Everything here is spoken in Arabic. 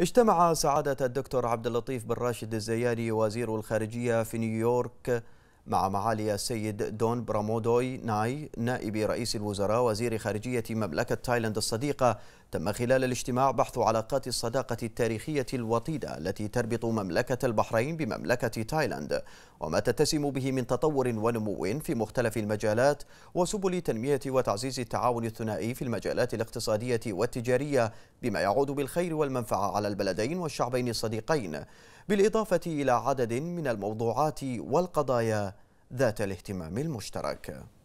اجتمع سعادة الدكتور عبد اللطيف بن راشد الزياني وزير الخارجية في نيويورك مع معالي السيد دون برامودوي ناي نائب رئيس الوزراء وزير خارجية مملكة تايلاند الصديقة تم خلال الاجتماع بحث علاقات الصداقة التاريخية الوطيدة التي تربط مملكة البحرين بمملكة تايلاند وما تتسم به من تطور ونمو في مختلف المجالات وسبل تنمية وتعزيز التعاون الثنائي في المجالات الاقتصادية والتجارية بما يعود بالخير والمنفعة على البلدين والشعبين الصديقين بالإضافة إلى عدد من الموضوعات والقضايا ذات الاهتمام المشترك